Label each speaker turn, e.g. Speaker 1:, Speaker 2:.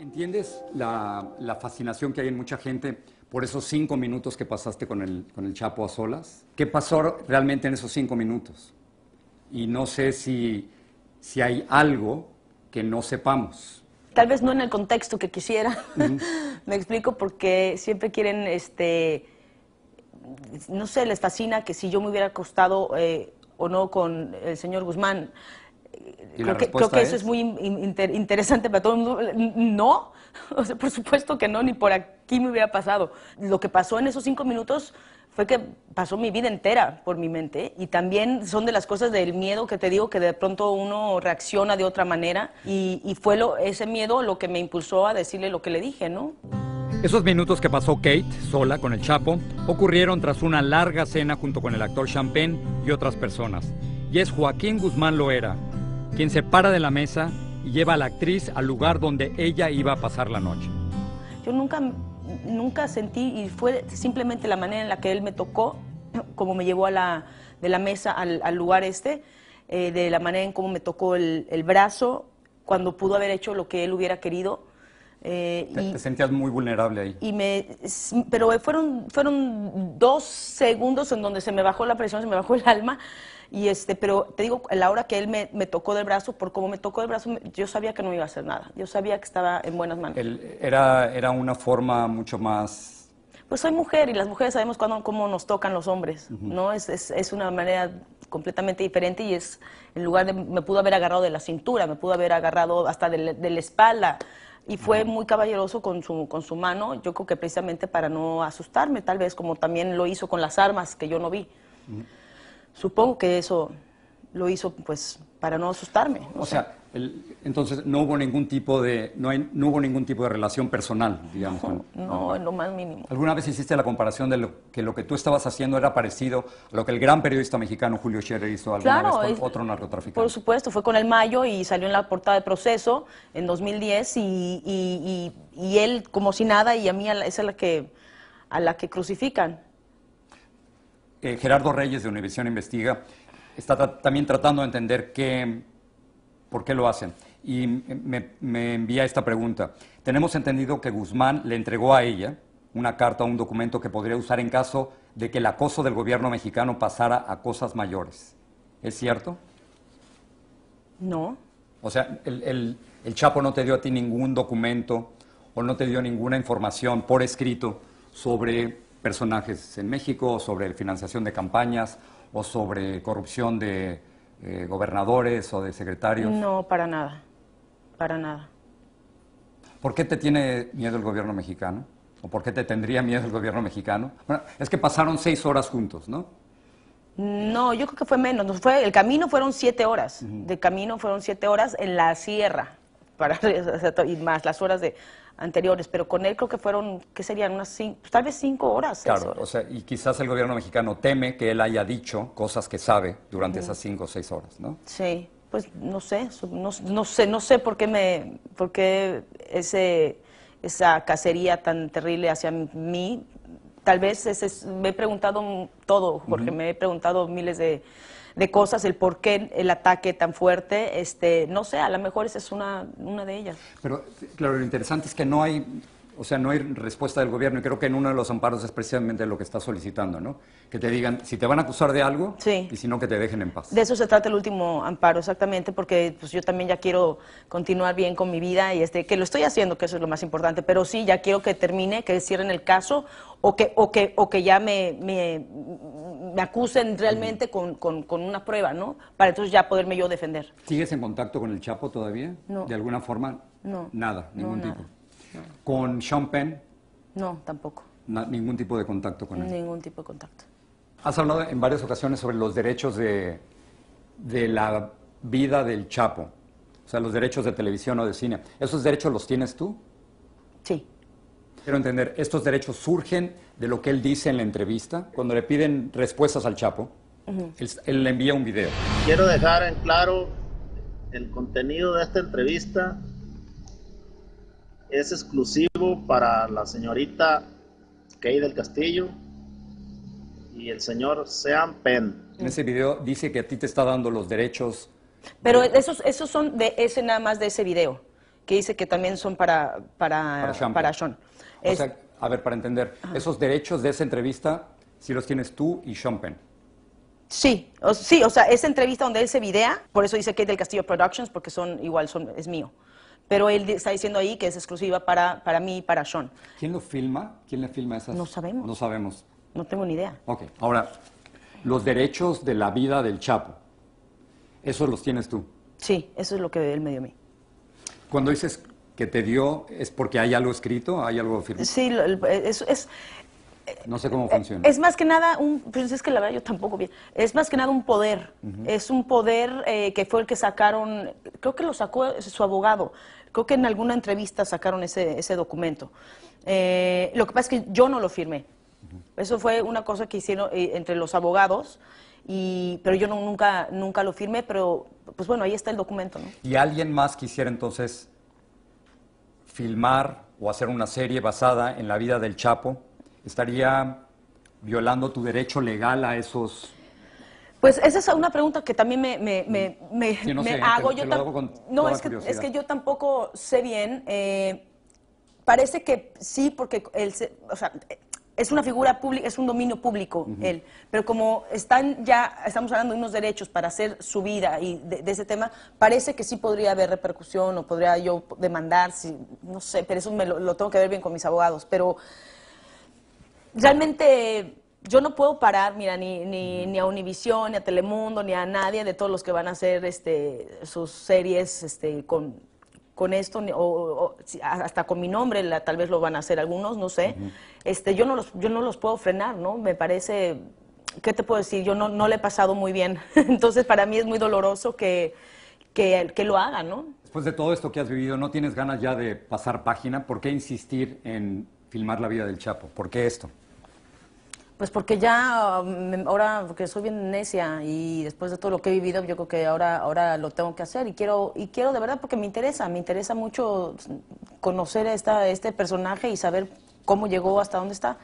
Speaker 1: ¿Entiendes la, fascinación que hay en mucha gente por esos cinco minutos que pasaste con el, con el Chapo a solas? ¿Qué pasó realmente en esos cinco minutos? Y no sé si, hay algo que no sepamos.
Speaker 2: Tal vez no en el contexto que quisiera. Me explico porque siempre quieren, este, no sé, les fascina que si yo me hubiera acostado eh, o no con el señor Guzmán. Creo que, creo que, eso es muy interesante para todo el mundo. No, por supuesto que no, ni por aquí me hubiera pasado. Lo que pasó en esos cinco minutos fue que pasó mi vida entera por mi mente y también son de las cosas del miedo que te digo que de pronto uno reacciona de otra manera y, fue lo, ese miedo lo que me impulsó a decirle lo que le dije, ¿no?
Speaker 1: Esos minutos que pasó Kate sola con el Chapo ocurrieron tras una larga cena junto con el actor Champagne y otras personas. Y es Joaquín Guzmán Loera, quien se para de la mesa y lleva a la actriz al lugar donde ella iba a pasar la noche.
Speaker 2: Yo nunca, nunca sentí, y fue simplemente la manera en la que él me tocó, como me llevó de la mesa al, lugar este, eh, de la manera en cómo me tocó el brazo, cuando pudo haber hecho lo que él hubiera querido eh, te,
Speaker 1: sentías muy vulnerable
Speaker 2: ahí. pero fueron, fueron dos segundos en donde se me bajó la presión, se me bajó el alma. Y este, pero te digo, la hora que él me, tocó del brazo, por cómo me tocó del brazo, yo sabía que no iba a hacer nada. Yo sabía que estaba en buenas manos.
Speaker 1: era, era una forma mucho más
Speaker 2: pues soy mujer y las mujeres sabemos cuando cómo nos tocan los hombres, ¿no? Es, es, una manera completamente diferente y es, en lugar de, me pudo haber agarrado de la cintura, me pudo haber agarrado hasta de la espalda, y fue muy caballeroso con su, con su mano, yo creo que precisamente para no asustarme, tal vez como también lo hizo con las armas que yo no vi. Mm. Supongo que eso lo hizo pues para no asustarme. O, sea
Speaker 1: entonces no hubo ningún tipo de no, hubo ningún tipo de relación personal, digamos. No, en
Speaker 2: lo más mínimo.
Speaker 1: ¿Alguna vez hiciste la comparación de que lo que tú estabas haciendo era parecido a lo que el gran periodista mexicano Julio Scherer hizo alguna vez con otro narcotraficante?
Speaker 2: Por supuesto, fue con el Mayo y salió en la portada de Proceso en 2010 y, él como si nada y a mí es a la que a la que crucifican.
Speaker 1: Eh, Gerardo Reyes de Univisión Investiga está también tratando de entender qué por qué lo hacen. Y me, envía esta pregunta. Tenemos entendido que Guzmán le entregó a ella una carta o un documento que podría usar en caso de que el acoso del gobierno mexicano pasara a cosas mayores. ¿Es cierto? No. O sea, el, el, Chapo no te dio a ti ningún documento o no te dio ninguna información por escrito sobre personajes en México, sobre financiación de campañas o sobre corrupción de eh, gobernadores o de secretarios?
Speaker 2: No, para nada, para nada.
Speaker 1: ¿Por qué te tiene miedo el gobierno mexicano? ¿O por qué te tendría miedo el gobierno mexicano? es que pasaron seis horas juntos, ¿no?
Speaker 2: No, yo creo que fue menos. Fue, el camino fueron siete horas. De camino fueron siete horas en la sierra. y más las horas anteriores, pero con él creo que fueron, ¿qué serían? Unas cinco, pues, tal vez cinco horas. ¿eh? Claro,
Speaker 1: o sea, y quizás el gobierno mexicano teme que él haya dicho cosas que sabe durante esas cinco o seis horas, ¿no?
Speaker 2: Sí, pues no sé, no, sé, no sé por qué me, por esa cacería tan terrible hacia mí. Tal vez me he preguntado todo, porque me he preguntado miles de de cosas, el por qué el ataque tan fuerte, este, no sé, a lo mejor esa es una, una de ellas.
Speaker 1: Pero claro, lo interesante es que no hay o sea, no hay respuesta del gobierno y creo que en uno de los amparos es precisamente lo que está solicitando, ¿no? Que te digan si te van a acusar de algo y si no que te dejen en paz.
Speaker 2: De eso se trata el último amparo, exactamente, porque pues yo también ya quiero continuar bien con mi vida y este que lo estoy haciendo, que eso es lo más importante, pero sí ya quiero que termine, que cierren el caso o que o que o que ya me, me, acusen realmente con, una prueba, ¿no? Para entonces ya poderme yo defender.
Speaker 1: ¿Sigues en contacto con el Chapo todavía? No. ¿De alguna forma? No. Nada, ningún tipo. ¿Con Sean Penn? No, tampoco. ¿Ningún tipo de contacto con él?
Speaker 2: Ningún tipo de contacto.
Speaker 1: Has hablado en varias ocasiones sobre los derechos de, de la vida del Chapo, o sea, los derechos de televisión o de cine. ¿Esos derechos los tienes tú? Sí. Quiero entender, ¿estos derechos surgen de lo que él dice en la entrevista? Cuando le piden respuestas al Chapo, él le envía un video. Quiero dejar en claro el contenido de esta entrevista es exclusivo para la señorita Kay del Castillo y el señor Sean Penn. En ese video dice que a ti te está dando los derechos.
Speaker 2: Pero esos, son de ese nada más de ese video, que dice que también son para, para, para Sean.
Speaker 1: sea, a ver, para entender, esos derechos de esa entrevista, si los tienes tú y Sean Penn.
Speaker 2: Sí, o, sí, o sea, esa entrevista donde él se videa, por eso dice Kate del Castillo Productions, porque son igual, son, es mío. Pero él está diciendo ahí que es exclusiva para, para mí y para Sean. ¿Quién lo filma? ¿Quién le filma esas? No sabemos. No sabemos. No tengo ni idea.
Speaker 1: Ok, ahora, los derechos de la vida del Chapo, ¿esos los tienes tú?
Speaker 2: Sí, eso es lo que él me dio a mí.
Speaker 1: Cuando dices que te dio, ¿es porque hay algo escrito? ¿Hay algo firmado?
Speaker 2: Sí, es, es,
Speaker 1: no sé cómo eh, funciona. Es
Speaker 2: más que nada un, pues es que la verdad yo tampoco bien, es más que nada un poder, es un poder eh, que fue el que sacaron, creo que lo sacó eh, su abogado, creo que en alguna entrevista sacaron ese, documento. lo que pasa es que yo no lo firmé, eso fue una cosa que hicieron entre los abogados, y, pero yo nunca, nunca lo firmé, pero pues bueno, ahí está el documento.
Speaker 1: ¿Y alguien más quisiera entonces filmar o hacer una serie basada en la vida del Chapo? estaría violando tu derecho legal a esos
Speaker 2: pues esa es una pregunta que también me, hago. no, es que, yo tampoco sé bien. Eh, parece que sí, porque él, o sea, es una figura pública, es un dominio público él. Pero como están ya, estamos hablando de unos derechos para hacer su vida y de, ese tema, parece que sí podría haber repercusión o podría yo demandar, si, no sé, pero eso me lo tengo que ver bien con mis abogados. Pero realmente yo no puedo parar, mira, ni, ni, ni a Univisión, ni a Telemundo, ni a nadie de todos los que van a hacer este, sus series este, con, esto, o, hasta con mi nombre, tal vez lo van a hacer algunos, no sé. este, yo, no los, yo no los puedo frenar, ¿no? Me parece, ¿qué te puedo decir? Yo no, le he pasado muy bien. Entonces, para mí es muy doloroso que, que, que lo hagan, ¿no?
Speaker 1: Después de todo esto que has vivido, ¿no tienes ganas ya de pasar página? ¿Por qué insistir en filmar la vida del Chapo? ¿Por qué esto?
Speaker 2: Pues porque ya um, em, ahora porque soy bien necia y después de todo lo que he vivido, yo creo que ahora ahora lo tengo que hacer y quiero y quiero de verdad porque me interesa, me interesa mucho conocer esta este personaje y saber cómo llegó hasta dónde está.